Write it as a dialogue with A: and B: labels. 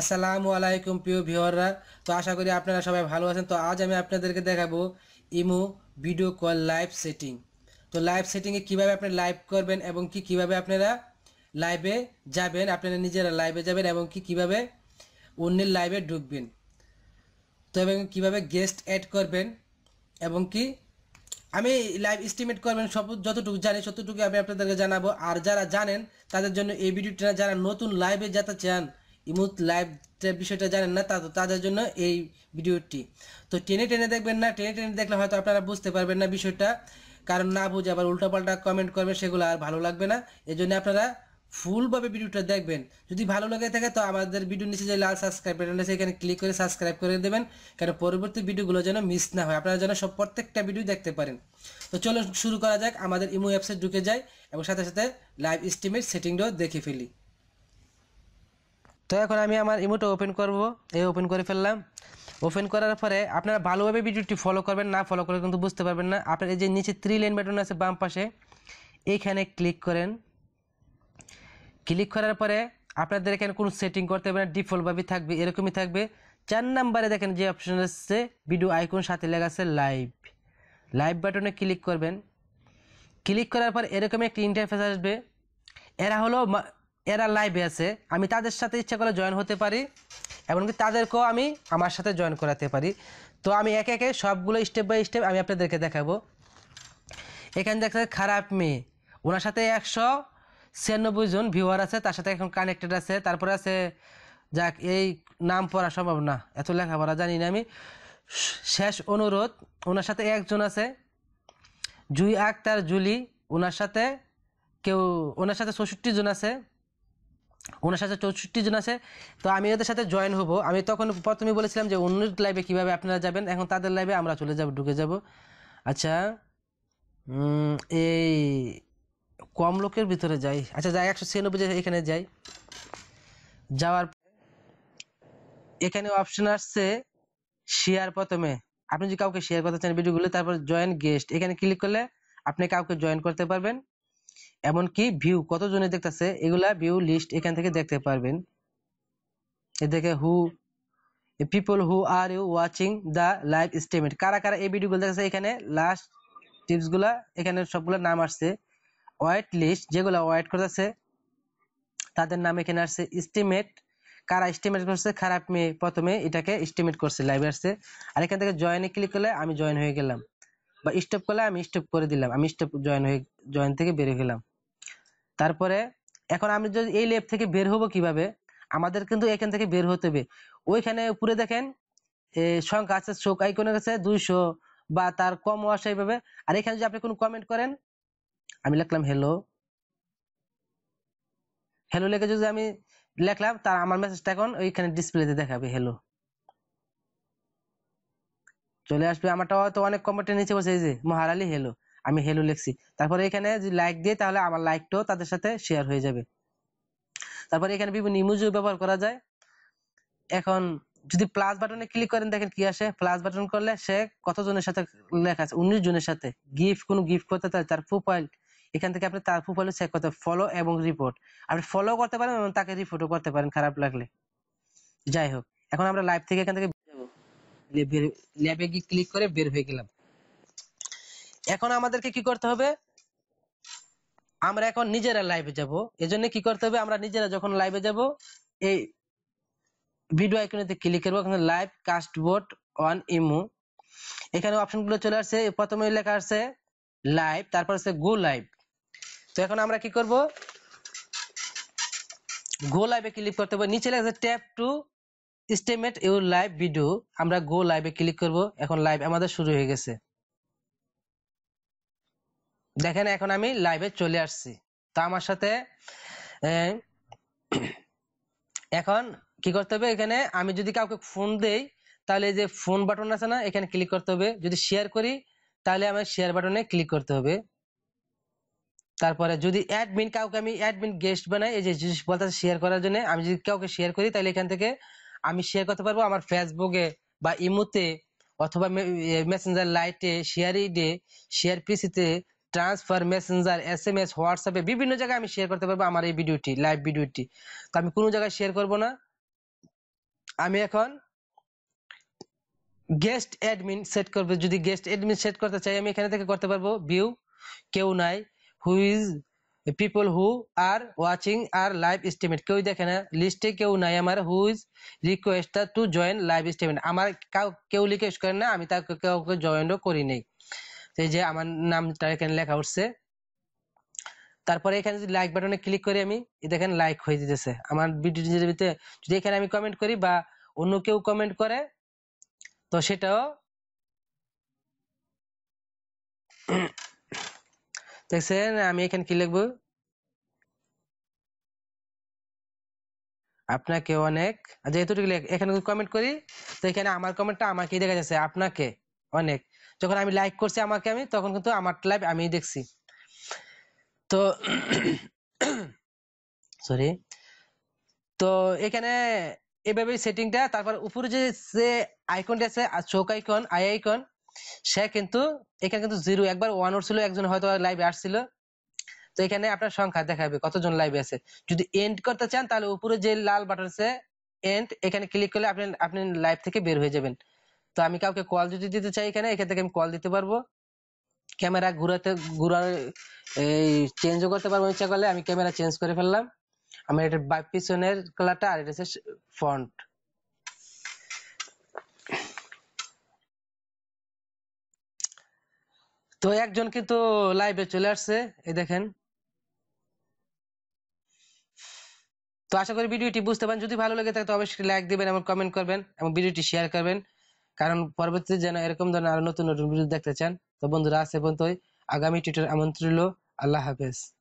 A: আসসালামু আলাইকুম প্রিয় ভিওররা তো আশা করি আপনারা সবাই ভালো আছেন তো আজ আমি আপনাদেরকে দেখাবো imo video call live setting তো লাইভ সেটিংয়ে কীভাবে আপনি লাইভ করবেন এবং কি কিভাবে আপনারা লাইভে যাবেন আপনারা নিজেরা লাইভে যাবেন এবং কি কিভাবে অন্যের লাইভে ঢুকবেন তো এবং কীভাবে গেস্ট অ্যাড করবেন এবং কি আমি লাইভ এস্টিমেট করবেন সব যতটুকু জানি ততটুকু আমি আপনাদেরকে জানাবো আর যারা জানেন তাদের জন্য এই ভিডিওটা যারা নতুন লাইভে যেতে চান ইমুথ লাইভ বিষয়টা জানেন না তা তাদের জন্য এই ভিডিওটি তো টেনে টেনে দেখবেন না টেনে টেনে দেখলে হয়তো আপনারা বুঝতে পারবেন না বিষয়টা কারণ না বুঝে আবার উল্টাপাল্টা কমেন্ট করবে সেগুলো আর ভালো লাগবে না এজন্য আপনারা ফুলভাবে ভিডিওটা দেখবেন যদি ভালো লাগে থাকে তো আমাদের ভিডিও নিচে যে লাল সাবস্ক্রাইব বাটন আছে এখানে ক্লিক করে সাবস্ক্রাইব করে দেবেন কারণ পরবর্তী ভিডিওগুলো যেন মিস না হয় আপনারা যেন সব প্রত্যেকটা ভিডিও দেখতে পারেন তো চলো শুরু করা যাক আমাদের ইমো অ্যাপসে ঢুকে যাই এবং সাথে সাথে লাইভ স্ট্রিমের সেটিংটাও দেখে ফেলি তো এখন আমি আমার ইমোটা ওপেন করব এই ওপেন করে ফেললাম ওপেন করার পরে আপনারা ভালোভাবে ভিডিওটি ফলো করবেন না ফলো করলে কিন্তু বুঝতে পারবেন না আপনার এই যে নিচে থ্রি লেন বেটন আছে বাম পাশে এইখানে ক্লিক করেন ক্লিক করার পরে আপনাদের এখানে কোনো সেটিং করতে হবে না ডিফল্টভাবেই থাকবে এরকমই থাকবে চার নাম্বারে দেখেন যে অপশন আসছে ভিডিও আইকন সাথে লেখা আছে লাইভ লাইভ বাটনে ক্লিক করবেন ক্লিক করার পর এরকম একটি ইন্টারফেস আসবে এরা হলো এরা লাইভে আছে আমি তাদের সাথে ইচ্ছা করে জয়েন হতে পারি এমনকি তাদেরকেও আমি আমার সাথে জয়েন করাতে পারি তো আমি একে একে সবগুলো স্টেপ বাই স্টেপ আমি আপনাদেরকে দেখাবো এখানে দেখতে খারাপ মেয়ে ওনার সাথে একশো ছিয়ানব্বই জন ভিউয়ার আছে তার সাথে এখন কানেক্টেড আছে তারপরে আছে যাক এই নাম পড়া সম্ভব না এত লেখাপড়া জানি না আমি শেষ অনুরোধ ওনার সাথে একজন আছে জুই আক্তার জুলি ওনার সাথে কেউ ওনার সাথে চৌষট্টি জন আছে ওনার সাথে চৌষট্টি জন আছে তো আমি ওদের সাথে জয়েন হব আমি তখন প্রথমে বলেছিলাম যে অন্য লাইভে কীভাবে আপনারা যাবেন এখন তাদের লাইভে আমরা চলে যাব ঢুকে যাব আচ্ছা এই কম লোকের ভিতরে যাই আচ্ছা যাই একশো ছিয়ানব্বই এখানে যাই যাওয়ার এখানে অপশন আসছে শেয়ার প্রথমে আপনি যদি কাউকে শেয়ার করতে চান ভিডিওগুলো তারপর জয়েন গেস্ট এখানে ক্লিক করলে আপনি কাউকে জয়েন করতে পারবেন এমনকি ভিউ কতজনে দেখতেছে এগুলা ভিউ লিস্ট এখান থেকে দেখতে পারবেন এ দেখে who people who are you watching the live statement কারা কারা এই ভিডিওগুলো দেখাচ্ছে এখানে লাস্ট টিপসগুলা এখানে সবগুলো নাম আসছে ওয়েট লিস্ট যেগুলো ওয়াইট করতেছে তাদের নাম এখানে আসছে স্টিমেট কারা স্টিমেট করছে খারাপ মেয়ে প্রথমে এটাকে স্টিমেট করছে লাইভে আসছে আর এখান থেকে জয়েনে ক্লিক করলে আমি জয়েন হয়ে গেলাম বা স্টপ করলে আমি স্টপ করে দিলাম আমি স্টপ জয়েন হয়ে জয়েন থেকে বের গেলাম তারপরে এখন আমি যদি এই লেপ থেকে বের হব কিভাবে আমাদের কিন্তু এখান থেকে বের হতে হবে ওইখানে উপরে দেখেন সংখ্যা আছে শোক আইকনের কাছে দুইশো বা তার কম আসে এইভাবে আর এখানে যদি আপনি কোনো কমেন্ট করেন আমি লিখলাম হ্যালো হ্যালো লিখে যদি আমি লিখলাম তার আমার মেসেজটা এখন ওইখানে ডিসপ্লেতে দেখাবে হ্যালো চলে আসবে আমারটাও তো অনেক কমেন্টের নিচে বসে এই যে মোহার আলী হেলো আমি হেলো লিখছি তারপরে এখানে যদি লাইক দিই তাহলে আমার লাইকটাও তাদের সাথে শেয়ার হয়ে যাবে তারপরে এখানে বিভিন্ন ইমোজিও ব্যবহার করা যায় এখন যদি প্লাস বাটনে ক্লিক করেন দেখেন কি আসে প্লাস বাটন করলে সে কতজনের সাথে লেখা আছে উনিশ জনের সাথে গিফট কোনো গিফট করতে তার প্রোফাইল এখান থেকে আপনি তার প্রোফাইলও চেক করতে ফলো এবং রিপোর্ট আপনি ফলো করতে পারেন এবং তাকে রিপোর্টও করতে পারেন খারাপ লাগলে যাই হোক এখন আমরা লাইভ থেকে এখান থেকে ল্যাবে গিয়ে ক্লিক করে বের হয়ে গেলাম এখন আমাদেরকে কি করতে হবে আমরা এখন নিজেরা লাইভে যাব এজন্য কি করতে হবে আমরা নিজেরা যখন লাইভে যাব এই ভিডিও আইকনেতে ক্লিক করব এখানে live cast boat on imo এখানে অপশনগুলো চলে আসছে প্রথমে লেখা আছে লাইভ তারপর আছে গো লাইভ তো এখন আমরা কি করব গো লাইভে ক্লিক করতে হবে নিচে লেখা আছে tap to start your live video আমরা গো লাইভে ক্লিক করব এখন লাইভ আমাদের শুরু হয়ে গেছে দেখেন এখন আমি লাইভে চলে আসছি তা আমার সাথে এখন কি করতে হবে এখানে আমি যদি কাউকে ফোন দেই তাহলে যে ফোন বাটন আছে না এখানে ক্লিক করতে হবে যদি শেয়ার করি তাহলে আমি শেয়ার বাটনে ক্লিক করতে হবে তারপরে যদি অ্যাডমিন কাউকে আমি অ্যাডমিন গেস্ট বানাই এই যে বলতে শেয়ার করার জন্য আমি যদি কাউকে শেয়ার করি তাহলে এখান থেকে আমি শেয়ার করতে পারবো আমার ফেসবুকে বা ইমোতে অথবা মেসেঞ্জার লাইটে শেয়ার ইডে শেয়ার পিসিতে transfer messenger S M S হোয়াটসঅ্যাপে বিভিন্ন জায়গায় আমি শেয়ার করতে পারবো আমার এই ভিডিওটি লাইভ ভিডিওটি তো আমি কোনো জায়গায় শেয়ার করব না আমি এখন গেস্ট অ্যাডমিন সেট করবো যদি গেস্ট অ্যাডমিন সেট করতে চাই আমি এখানে থেকে করতে পারবো ভিউ কেউ নাই who is people who are watching are live statement কেউ দেখে না লিস্টে কেউ নাই আমার who is request to join live statement আমার কেউ রিকোয়েস্ট করেন না আমি তাকে কাউকে জয়েনও করি নাই এই যে আমার নামটা এখানে লেখা উঠছে তারপরে এখানে যদি লাইক বাটনে ক্লিক করি আমি দেখেন লাইক হয়ে যেতেছে আমার ভিডিওতে যদি এখানে আমি কমেন্ট করি বা অন্য কেউ কমেন্ট করে তো সেটাও দেখছেন আমি এখানে কি লিখবো আপনাকে অনেক যেহেতু আচ্ছা, এখানে কমেন্ট করি তো এখানে আমার কমেন্টটা আমাকে দেখা যাচ্ছে আপনাকে অনেক যখন আমি লাইক করছি আমাকে আমি তখন কিন্তু আমার লাইভ আমি দেখছি তো সরি তো এখানে এভাবে সেটিংটা তারপর উপরে যে আইকনটা আছে চোখ আইকন আই আইকন সে কিন্তু এখানে কিন্তু জিরো একবার ওয়ান ওর ছিল একজন হয়তো লাইভে আসছিল তো এখানে আপনার সংখ্যা দেখাবে কতজন লাইভে আছে যদি এন্ড করতে চান তাহলে উপরে যে লাল বাটন আছে এন্ড এখানে ক্লিক করলে আপনি আপনি লাইভ থেকে বের হয়ে যাবেন তো আমি কাউকে কল যদি দিতে চাই এখানে এখান থেকে আমি কল দিতে পারবো ক্যামেরা ঘুরাতে ঘুরার এই চেঞ্জও করতে পারবো ইচ্ছা করলে আমি ক্যামেরা চেঞ্জ করে ফেললাম আমার এটা পিছনের কালারটা আর এটা হচ্ছে ফ্রন্ট তো একজন কিন্তু লাইভে চলে আসছে এই দেখেন তো আশা করি ভিডিওটি বুঝতে পারেন যদি ভালো লেগে থাকে তো অবশ্যই লাইক দিবেন এবং কমেন্ট করবেন এবং ভিডিওটি শেয়ার করবেন কারণ পরবর্তীতে যেন এরকম ধরনের আরো নতুন নতুন ভিডিও দেখতে চান তো বন্ধুরা আছে পর্যন্তই আগামী টুইটার আমন্ত্রিত আল্লাহ হাফেজ